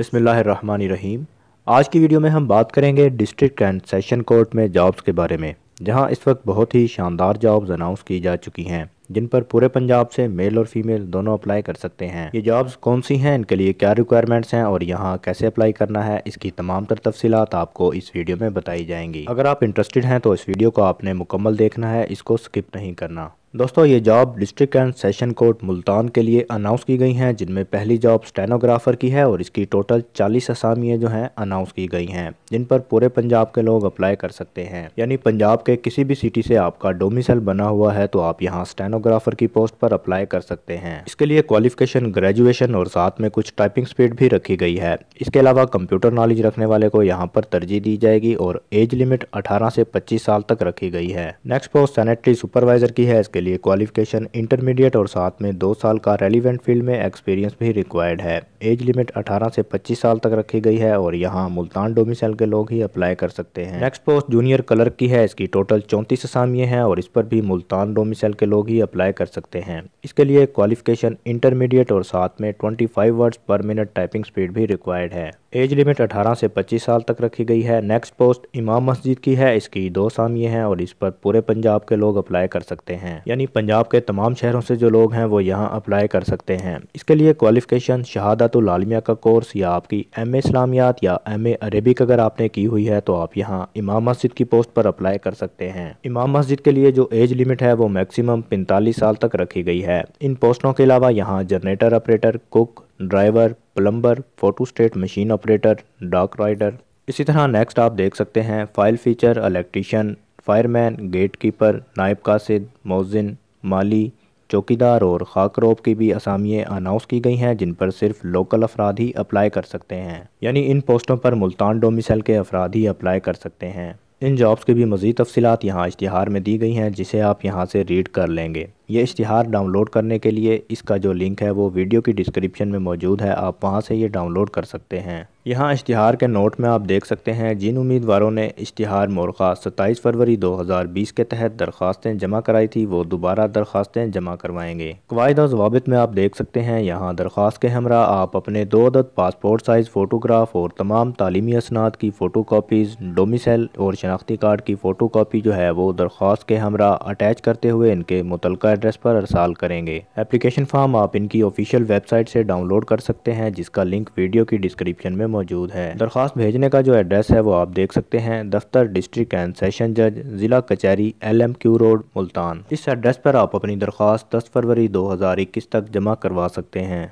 बिसमीम आज की वीडियो में हम बात करेंगे डिस्ट्रिक्ट एंड सेशन कोर्ट में जॉब्स के बारे में जहां इस वक्त बहुत ही शानदार जॉब्स अनाउंस की जा चुकी हैं जिन पर पूरे पंजाब से मेल और फीमेल दोनों अप्लाई कर सकते हैं ये जॉब्स कौन सी हैं इनके लिए क्या रिक्वायरमेंट्स हैं और यहाँ कैसे अप्लाई करना है इसकी तमाम तर तफसीत आपको इस वीडियो में बताई जाएंगी अगर आप इंटरेस्टेड हैं तो इस वीडियो को आपने मुकम्मल देखना है इसको स्किप नहीं करना दोस्तों ये job district and session court Multan के लिए अनाउंस की गई हैं जिनमें पहली जॉब स्टेनोग्राफर की है और इसकी टोटल 40 असामियाँ जो हैं अनाउंस की गई हैं जिन पर पूरे पंजाब के लोग अप्लाई कर सकते हैं यानी पंजाब के किसी भी सिटी से आपका डोमिसल बना हुआ है तो आप यहाँ स्टेनोग्राफर की पोस्ट पर अप्लाई कर सकते हैं इसके लिए क्वालिफिकेशन ग्रेजुएशन और साथ में कुछ टाइपिंग स्पीड भी रखी गई है इसके अलावा कंप्यूटर नॉलेज रखने वाले को यहाँ पर तरजीह दी जाएगी और एज लिमिट अठारह से पच्चीस साल तक रखी गई है नेक्स्ट पोस्ट सैनिटरी सुपरवाइजर की है इसके लिए क्वालिफिकेशन इंटरमीडिएट और साथ में दो साल का रेलिवेंट फील्ड में एक्सपीरियंस भी रिक्वायर्ड है एज लिमिट 18 से 25 साल तक रखी गई है और यहाँ मुल्तान डोमिसल के लोग ही अप्लाई कर सकते हैं नेक्स्ट पोस्ट जूनियर कलर्क की है इसकी टोटल चौंतीस असामिये हैं और इस पर भी मुल्तान डोमिसल के लोग ही अप्लाई कर सकते हैं इसके लिए क्वालिफिकेशन इंटरमीडिएट और साथ में twenty words per minute typing speed भी रिक्वायर्ड है एज लिमिट 18 से 25 साल तक रखी गई है नेक्स्ट पोस्ट इमाम मस्जिद की है इसकी दो सामिये हैं और इस पर पूरे पंजाब के लोग अप्लाई कर सकते हैं यानी पंजाब के तमाम शहरों से जो लोग हैं वो यहाँ अप्लाई कर सकते हैं इसके लिए क्वालिफिकेशन शहादतुलमिया का कोर्स या आपकी एम ए इस्लामियात या एम ए अरेबिक अगर आपने की हुई है तो आप यहाँ इमाम मस्जिद की पोस्ट पर अप्लाई कर सकते हैं इमाम मस्जिद के लिए जो एज लिमिट है वो मैक्सिमम पैंतालीस साल तक रखी गई है इन पोस्टों के अलावा यहाँ generator operator cook driver plumber photostat machine operator डाक राइडर इसी तरह नेक्स्ट आप देख सकते हैं फाइल फीचर इलेक्ट्रीशियन फायरमैन गेट कीपर नायब कासिद मोजिन माली चौकीदार और खाकरोब की भी असामियाँ अनाउंस की गई हैं जिन पर सिर्फ लोकल अफराद ही अप्लाई कर सकते हैं यानी इन पोस्टों पर मुल्तान डोमिसल के अफराद ही अप्लाई कर सकते हैं इन जॉब्स की भी मज़ीद तफसीत यहाँ इश्तहार में दी गई हैं जिसे आप यहाँ से रीड कर लेंगे ये इश्तहार डाउनलोड करने के लिए इसका जो लिंक है वो वीडियो की डिस्क्रिप्शन में मौजूद है आप वहाँ से ये डाउनलोड कर सकते हैं यहाँ इश्तहार के नोट में आप देख सकते हैं जिन उम्मीदवारों ने इश्तहार मोरखा सत्ताईस फरवरी 2020 के तहत दरखास्तें जमा कराई थी वो दोबारा दरखास्तें जमा करवाएंगे कवायद और जवाबित में आप देख सकते हैं यहाँ दरख्वास्त के हमरा आप अपने दो अदद पासपोर्ट साइज़ फ़ोटोग्राफ और तमाम तालीमी असनाद की फ़ोटो कापीज़ डोमिसल और शनाख्ती कार्ड की फ़ोटो कापी जो है वो दरख्वास्त के हमरा अटैच करते हुए इनके मुतलका एड्रेस पर अरसाल करेंगे एप्लीकेशन फॉर्म आप इनकी ऑफिशियल वेबसाइट से डाउनलोड कर सकते हैं जिसका लिंक वीडियो की डिस्क्रिप्शन में मौजूद है दरख्वास्त भेजने का जो एड्रेस है वो आप देख सकते हैं दफ्तर डिस्ट्रिक्ट एंड सेशन जज जिला कचहरी L M Q road Multan इस एड्रेस पर आप अपनी दरख्वास्त दस फरवरी दो हज़ार इक्कीस तक जमा करवा सकते हैं